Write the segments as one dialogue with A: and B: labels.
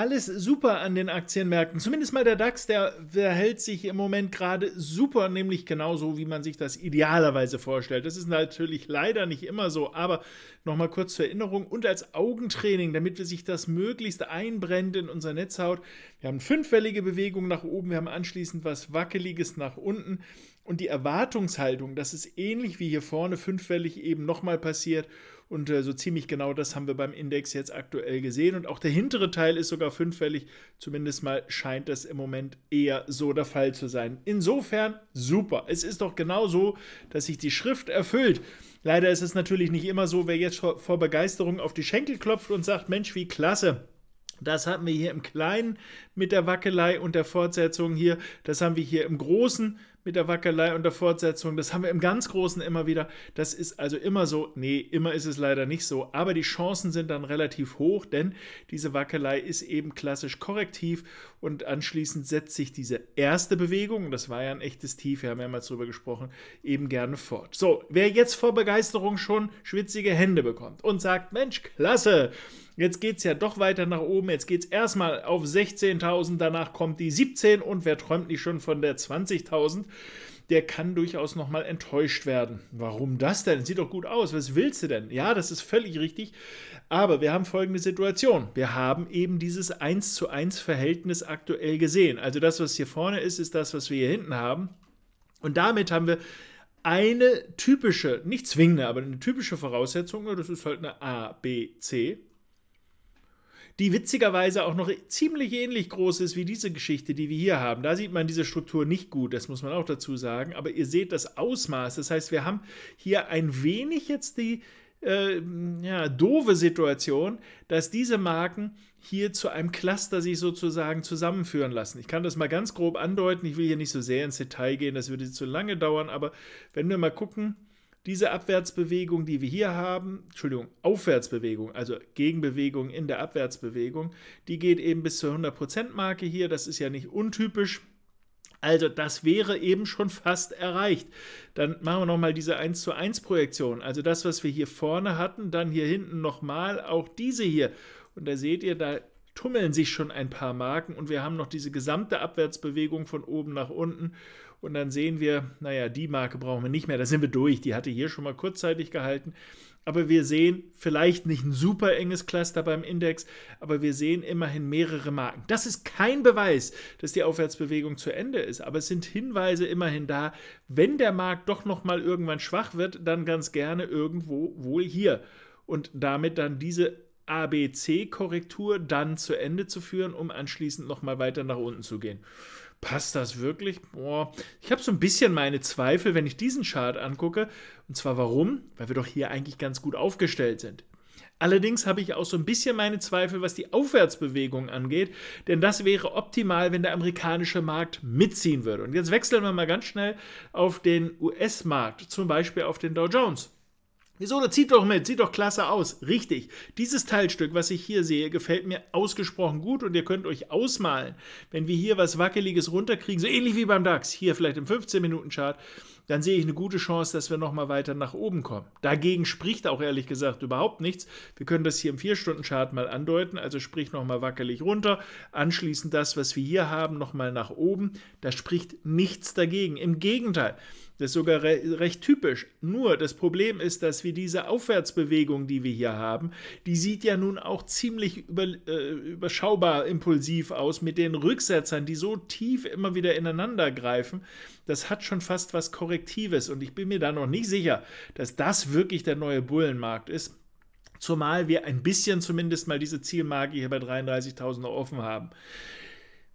A: alles super an den Aktienmärkten. Zumindest mal der DAX, der, verhält sich im Moment gerade super, nämlich genauso, wie man sich das idealerweise vorstellt. Das ist natürlich leider nicht immer so, aber nochmal kurz zur Erinnerung und als Augentraining, damit wir sich das möglichst einbrennt in unser Netzhaut. Wir haben fünffällige Bewegung nach oben, wir haben anschließend was Wackeliges nach unten und die Erwartungshaltung, dass es ähnlich wie hier vorne fünffällig eben nochmal passiert und äh, so ziemlich genau das haben wir beim Index jetzt aktuell gesehen. Und auch der hintere Teil ist sogar fünffällig. Zumindest mal scheint das im Moment eher so der Fall zu sein. Insofern super. Es ist doch genau so, dass sich die Schrift erfüllt. Leider ist es natürlich nicht immer so, wer jetzt vor Begeisterung auf die Schenkel klopft und sagt, Mensch, wie klasse. Das hatten wir hier im Kleinen mit der Wackelei und der Fortsetzung hier. Das haben wir hier im Großen mit der Wackelei und der Fortsetzung. Das haben wir im ganz Großen immer wieder. Das ist also immer so. Nee, immer ist es leider nicht so. Aber die Chancen sind dann relativ hoch, denn diese Wackelei ist eben klassisch korrektiv und anschließend setzt sich diese erste Bewegung, das war ja ein echtes Tief, wir haben mehrmals drüber gesprochen, eben gerne fort. So, wer jetzt vor Begeisterung schon schwitzige Hände bekommt und sagt, Mensch, klasse, Jetzt geht es ja doch weiter nach oben. Jetzt geht es erstmal auf 16.000, danach kommt die 17 und wer träumt nicht schon von der 20.000? der kann durchaus nochmal enttäuscht werden. Warum das denn? Sieht doch gut aus. Was willst du denn? Ja, das ist völlig richtig. Aber wir haben folgende Situation. Wir haben eben dieses 1 zu 1 Verhältnis aktuell gesehen. Also das, was hier vorne ist, ist das, was wir hier hinten haben. Und damit haben wir eine typische, nicht zwingende, aber eine typische Voraussetzung. Das ist halt eine A, B, C die witzigerweise auch noch ziemlich ähnlich groß ist wie diese Geschichte, die wir hier haben. Da sieht man diese Struktur nicht gut, das muss man auch dazu sagen, aber ihr seht das Ausmaß. Das heißt, wir haben hier ein wenig jetzt die äh, ja, doofe Situation, dass diese Marken hier zu einem Cluster sich sozusagen zusammenführen lassen. Ich kann das mal ganz grob andeuten, ich will hier nicht so sehr ins Detail gehen, das würde zu lange dauern, aber wenn wir mal gucken, diese Abwärtsbewegung, die wir hier haben, Entschuldigung, Aufwärtsbewegung, also Gegenbewegung in der Abwärtsbewegung, die geht eben bis zur 100%-Marke hier. Das ist ja nicht untypisch. Also das wäre eben schon fast erreicht. Dann machen wir nochmal diese 1 zu 1 Projektion. Also das, was wir hier vorne hatten, dann hier hinten nochmal, auch diese hier. Und da seht ihr, da tummeln sich schon ein paar Marken und wir haben noch diese gesamte Abwärtsbewegung von oben nach unten und dann sehen wir, naja, die Marke brauchen wir nicht mehr, da sind wir durch, die hatte hier schon mal kurzzeitig gehalten, aber wir sehen vielleicht nicht ein super enges Cluster beim Index, aber wir sehen immerhin mehrere Marken. Das ist kein Beweis, dass die Aufwärtsbewegung zu Ende ist, aber es sind Hinweise immerhin da, wenn der Markt doch noch mal irgendwann schwach wird, dann ganz gerne irgendwo wohl hier und damit dann diese ABC-Korrektur dann zu Ende zu führen, um anschließend nochmal weiter nach unten zu gehen. Passt das wirklich? Boah. Ich habe so ein bisschen meine Zweifel, wenn ich diesen Chart angucke. Und zwar warum? Weil wir doch hier eigentlich ganz gut aufgestellt sind. Allerdings habe ich auch so ein bisschen meine Zweifel, was die Aufwärtsbewegung angeht, denn das wäre optimal, wenn der amerikanische Markt mitziehen würde. Und jetzt wechseln wir mal ganz schnell auf den US-Markt, zum Beispiel auf den Dow Jones. Wieso? Das zieht doch mit, sieht doch klasse aus. Richtig. Dieses Teilstück, was ich hier sehe, gefällt mir ausgesprochen gut und ihr könnt euch ausmalen, wenn wir hier was Wackeliges runterkriegen, so ähnlich wie beim DAX, hier vielleicht im 15-Minuten-Chart, dann sehe ich eine gute Chance, dass wir nochmal weiter nach oben kommen. Dagegen spricht auch ehrlich gesagt überhaupt nichts. Wir können das hier im 4-Stunden-Chart mal andeuten, also sprich nochmal wackelig runter, anschließend das, was wir hier haben, nochmal nach oben. Da spricht nichts dagegen. Im Gegenteil, das ist sogar re recht typisch. Nur das Problem ist, dass wir diese Aufwärtsbewegung, die wir hier haben, die sieht ja nun auch ziemlich über, äh, überschaubar impulsiv aus mit den Rücksetzern, die so tief immer wieder ineinander greifen, das hat schon fast was Korrektives und ich bin mir da noch nicht sicher, dass das wirklich der neue Bullenmarkt ist. Zumal wir ein bisschen zumindest mal diese Zielmarke hier bei 33.000 offen haben.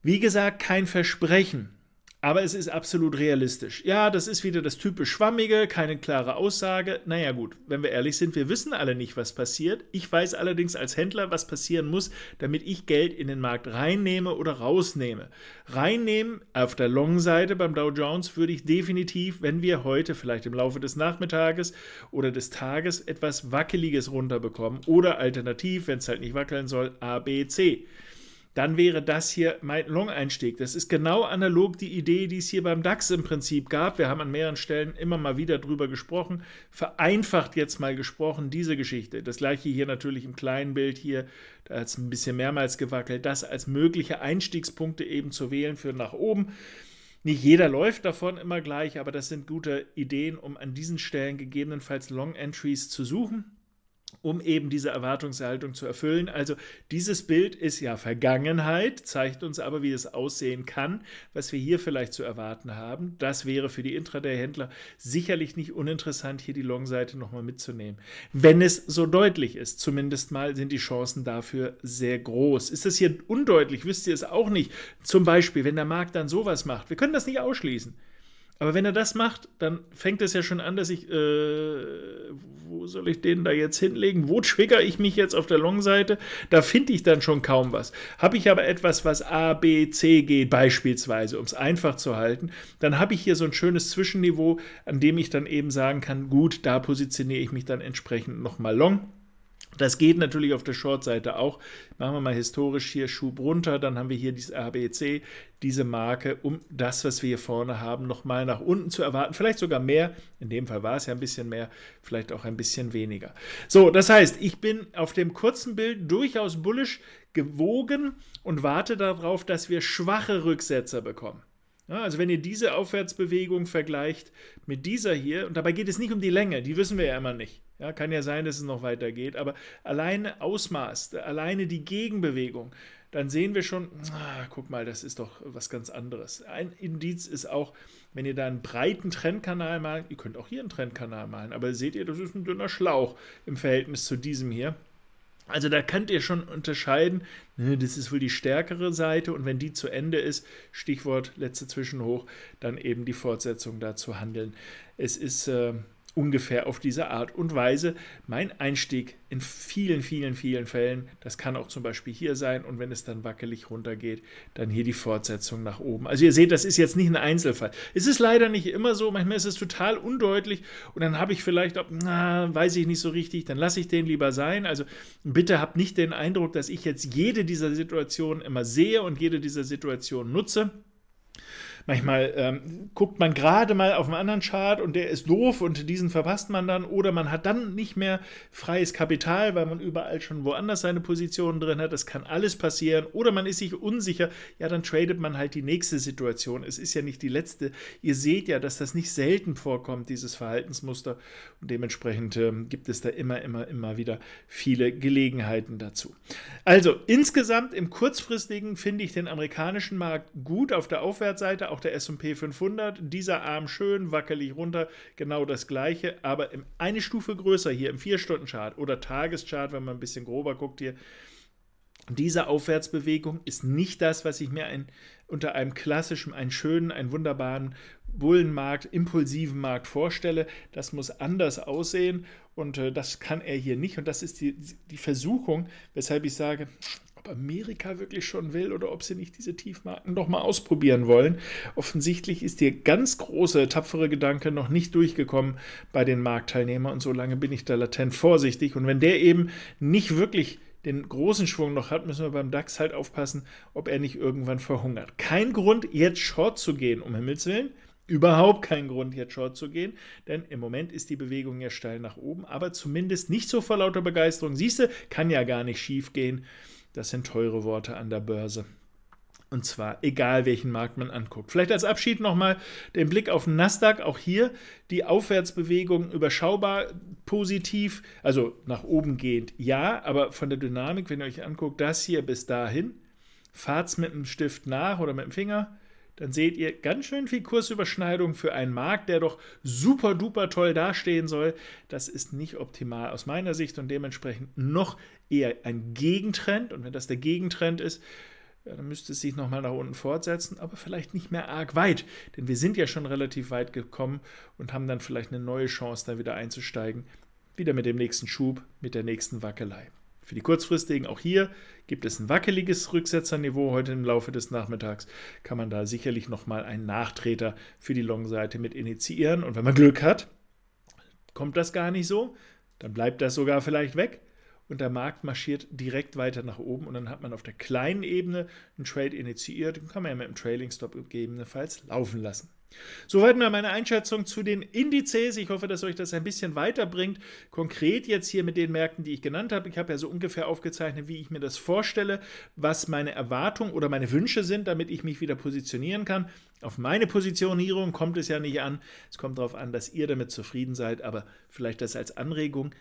A: Wie gesagt, kein Versprechen. Aber es ist absolut realistisch. Ja, das ist wieder das typisch Schwammige, keine klare Aussage. Naja gut, wenn wir ehrlich sind, wir wissen alle nicht, was passiert. Ich weiß allerdings als Händler, was passieren muss, damit ich Geld in den Markt reinnehme oder rausnehme. Reinnehmen auf der Long-Seite beim Dow Jones würde ich definitiv, wenn wir heute vielleicht im Laufe des Nachmittages oder des Tages etwas Wackeliges runterbekommen oder alternativ, wenn es halt nicht wackeln soll, A, B, C dann wäre das hier mein Long-Einstieg. Das ist genau analog die Idee, die es hier beim DAX im Prinzip gab. Wir haben an mehreren Stellen immer mal wieder drüber gesprochen, vereinfacht jetzt mal gesprochen diese Geschichte. Das gleiche hier natürlich im kleinen Bild hier, da hat es ein bisschen mehrmals gewackelt, das als mögliche Einstiegspunkte eben zu wählen für nach oben. Nicht jeder läuft davon immer gleich, aber das sind gute Ideen, um an diesen Stellen gegebenenfalls Long-Entries zu suchen um eben diese Erwartungshaltung zu erfüllen. Also dieses Bild ist ja Vergangenheit, zeigt uns aber, wie es aussehen kann, was wir hier vielleicht zu erwarten haben. Das wäre für die Intraday-Händler sicherlich nicht uninteressant, hier die Long-Seite nochmal mitzunehmen. Wenn es so deutlich ist, zumindest mal sind die Chancen dafür sehr groß. Ist es hier undeutlich, wisst ihr es auch nicht. Zum Beispiel, wenn der Markt dann sowas macht. Wir können das nicht ausschließen. Aber wenn er das macht, dann fängt es ja schon an, dass ich, äh, wo soll ich den da jetzt hinlegen? Wo trigger ich mich jetzt auf der Long-Seite? Da finde ich dann schon kaum was. Habe ich aber etwas, was A, B, C geht, beispielsweise, um es einfach zu halten, dann habe ich hier so ein schönes Zwischenniveau, an dem ich dann eben sagen kann, gut, da positioniere ich mich dann entsprechend nochmal long das geht natürlich auf der Short-Seite auch. Machen wir mal historisch hier Schub runter, dann haben wir hier dieses ABC, diese Marke, um das, was wir hier vorne haben, nochmal nach unten zu erwarten. Vielleicht sogar mehr, in dem Fall war es ja ein bisschen mehr, vielleicht auch ein bisschen weniger. So, das heißt, ich bin auf dem kurzen Bild durchaus bullisch gewogen und warte darauf, dass wir schwache Rücksetzer bekommen. Ja, also wenn ihr diese Aufwärtsbewegung vergleicht mit dieser hier, und dabei geht es nicht um die Länge, die wissen wir ja immer nicht. Ja, kann ja sein, dass es noch weiter geht, aber alleine Ausmaß, alleine die Gegenbewegung, dann sehen wir schon, ah, guck mal, das ist doch was ganz anderes. Ein Indiz ist auch, wenn ihr da einen breiten Trendkanal malt, ihr könnt auch hier einen Trendkanal malen, aber seht ihr, das ist ein dünner Schlauch im Verhältnis zu diesem hier. Also da könnt ihr schon unterscheiden, ne, das ist wohl die stärkere Seite und wenn die zu Ende ist, Stichwort letzte Zwischenhoch, dann eben die Fortsetzung dazu handeln. Es ist äh, ungefähr auf diese Art und Weise mein Einstieg in vielen, vielen, vielen Fällen. Das kann auch zum Beispiel hier sein und wenn es dann wackelig runtergeht, dann hier die Fortsetzung nach oben. Also ihr seht, das ist jetzt nicht ein Einzelfall. Es ist leider nicht immer so, manchmal ist es total undeutlich und dann habe ich vielleicht, ob, na, weiß ich nicht so richtig, dann lasse ich den lieber sein. Also bitte habt nicht den Eindruck, dass ich jetzt jede dieser Situationen immer sehe und jede dieser Situationen nutze manchmal ähm, guckt man gerade mal auf einen anderen Chart und der ist doof und diesen verpasst man dann oder man hat dann nicht mehr freies Kapital, weil man überall schon woanders seine Positionen drin hat. Das kann alles passieren oder man ist sich unsicher. Ja, dann tradet man halt die nächste Situation. Es ist ja nicht die letzte. Ihr seht ja, dass das nicht selten vorkommt, dieses Verhaltensmuster und dementsprechend äh, gibt es da immer, immer, immer wieder viele Gelegenheiten dazu. Also insgesamt im kurzfristigen finde ich den amerikanischen Markt gut auf der Aufwärtsseite auch der SP 500. Dieser Arm schön wackelig runter, genau das gleiche, aber eine Stufe größer hier im 4-Stunden-Chart oder Tageschart, wenn man ein bisschen grober guckt hier. Diese Aufwärtsbewegung ist nicht das, was ich mir ein, unter einem klassischen, einen schönen, einen wunderbaren Bullenmarkt, impulsiven Markt vorstelle. Das muss anders aussehen und äh, das kann er hier nicht. Und das ist die, die Versuchung, weshalb ich sage, ob Amerika wirklich schon will oder ob sie nicht diese Tiefmarken doch mal ausprobieren wollen. Offensichtlich ist der ganz große, tapfere Gedanke noch nicht durchgekommen bei den Marktteilnehmern und solange bin ich da latent vorsichtig. Und wenn der eben nicht wirklich den großen Schwung noch hat, müssen wir beim DAX halt aufpassen, ob er nicht irgendwann verhungert. Kein Grund, jetzt short zu gehen, um Himmels Willen überhaupt kein Grund, jetzt short zu gehen, denn im Moment ist die Bewegung ja steil nach oben, aber zumindest nicht so vor lauter Begeisterung. Siehst du, kann ja gar nicht schief gehen. Das sind teure Worte an der Börse. Und zwar egal, welchen Markt man anguckt. Vielleicht als Abschied nochmal den Blick auf den Nasdaq. Auch hier die Aufwärtsbewegung überschaubar positiv, also nach oben gehend ja, aber von der Dynamik, wenn ihr euch anguckt, das hier bis dahin, fahrt es mit dem Stift nach oder mit dem Finger, dann seht ihr ganz schön viel Kursüberschneidung für einen Markt, der doch super duper toll dastehen soll. Das ist nicht optimal aus meiner Sicht und dementsprechend noch eher ein Gegentrend. Und wenn das der Gegentrend ist, ja, dann müsste es sich nochmal nach unten fortsetzen, aber vielleicht nicht mehr arg weit, denn wir sind ja schon relativ weit gekommen und haben dann vielleicht eine neue Chance, da wieder einzusteigen. Wieder mit dem nächsten Schub, mit der nächsten Wackelei. Für die kurzfristigen auch hier gibt es ein wackeliges Rücksetzerniveau heute im Laufe des Nachmittags. Kann man da sicherlich nochmal einen Nachtreter für die Long-Seite mit initiieren. Und wenn man Glück hat, kommt das gar nicht so. Dann bleibt das sogar vielleicht weg und der Markt marschiert direkt weiter nach oben und dann hat man auf der kleinen Ebene einen Trade initiiert und kann man ja mit dem Trailing Stop gegebenenfalls laufen lassen. Soweit mal meine Einschätzung zu den Indizes. Ich hoffe, dass euch das ein bisschen weiterbringt. Konkret jetzt hier mit den Märkten, die ich genannt habe. Ich habe ja so ungefähr aufgezeichnet, wie ich mir das vorstelle, was meine Erwartungen oder meine Wünsche sind, damit ich mich wieder positionieren kann. Auf meine Positionierung kommt es ja nicht an. Es kommt darauf an, dass ihr damit zufrieden seid, aber vielleicht das als Anregung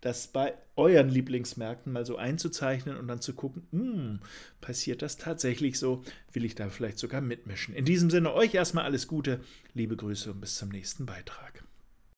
A: das bei euren Lieblingsmärkten mal so einzuzeichnen und dann zu gucken, mh, hm, passiert das tatsächlich so? Will ich da vielleicht sogar mitmischen? In diesem Sinne euch erstmal alles Gute, liebe Grüße und bis zum nächsten Beitrag.